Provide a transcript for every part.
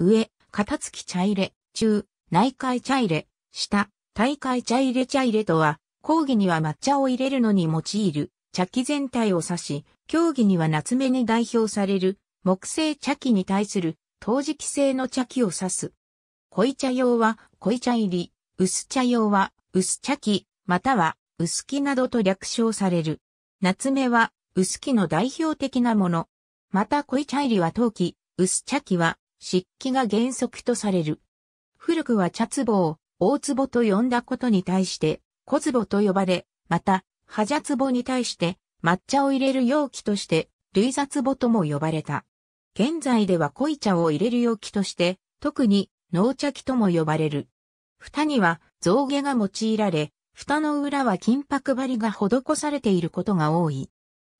上、片付き茶入れ、中、内海茶入れ、下、大海茶入れ茶入れとは、講義には抹茶を入れるのに用いる、茶器全体を指し、競技には夏目に代表される、木製茶器に対する、陶磁器製の茶器を指す。濃茶用は濃茶入り、薄茶用は薄茶器、または薄木などと略称される。夏目は薄木の代表的なもの。また濃茶入りは陶器、薄茶器は漆器が原則とされる。古くは茶壺を大壺と呼んだことに対して小壺と呼ばれ、また、葉茶壺に対して抹茶を入れる容器として類雑壺とも呼ばれた。現在では濃い茶を入れる容器として、特に濃茶器とも呼ばれる。蓋には象牙が用いられ、蓋の裏は金箔張りが施されていることが多い。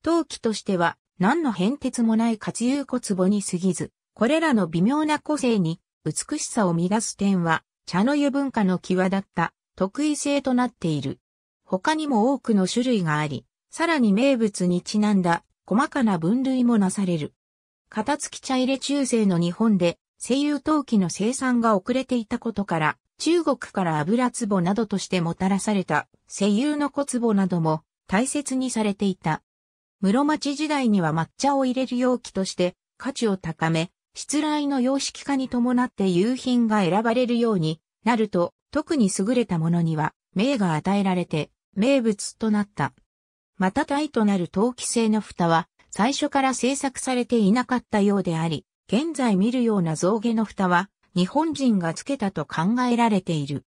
陶器としては何の変哲もない活有小壺に過ぎず、これらの微妙な個性に美しさを乱す点は茶の湯文化の際立った特異性となっている。他にも多くの種類があり、さらに名物にちなんだ細かな分類もなされる。片付き茶入れ中世の日本で西油陶器の生産が遅れていたことから、中国から油壺などとしてもたらされた西油の小壺なども大切にされていた。室町時代には抹茶を入れる容器として価値を高め、失来の様式化に伴って優品が選ばれるようになると、特に優れたものには、名が与えられて、名物となった。またタイとなる陶器製の蓋は、最初から製作されていなかったようであり、現在見るような象牙の蓋は、日本人がつけたと考えられている。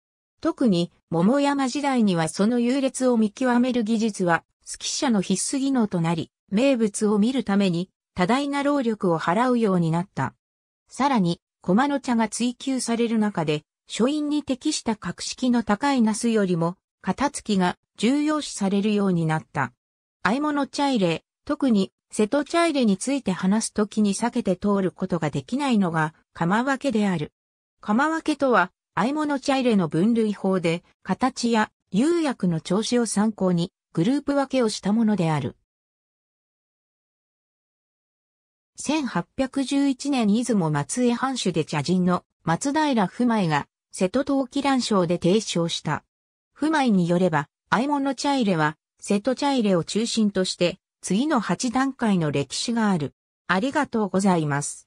特に、桃山時代にはその優劣を見極める技術は、指揮者の必須技能となり、名物を見るために、多大な労力を払うようになった。さらに、駒の茶が追求される中で、書院に適した格式の高いナスよりも、片付きが重要視されるようになった。合物茶入れ、特に瀬戸茶入れについて話すときに避けて通ることができないのが、釜分けである。釜分けとは、合物茶入れの分類法で、形や釉薬の調子を参考に、グループ分けをしたものである。1811年出雲松江藩主で茶人の松平不前が瀬戸陶器乱章で提唱した。不前によれば、愛門の茶入れは瀬戸茶入れを中心として次の8段階の歴史がある。ありがとうございます。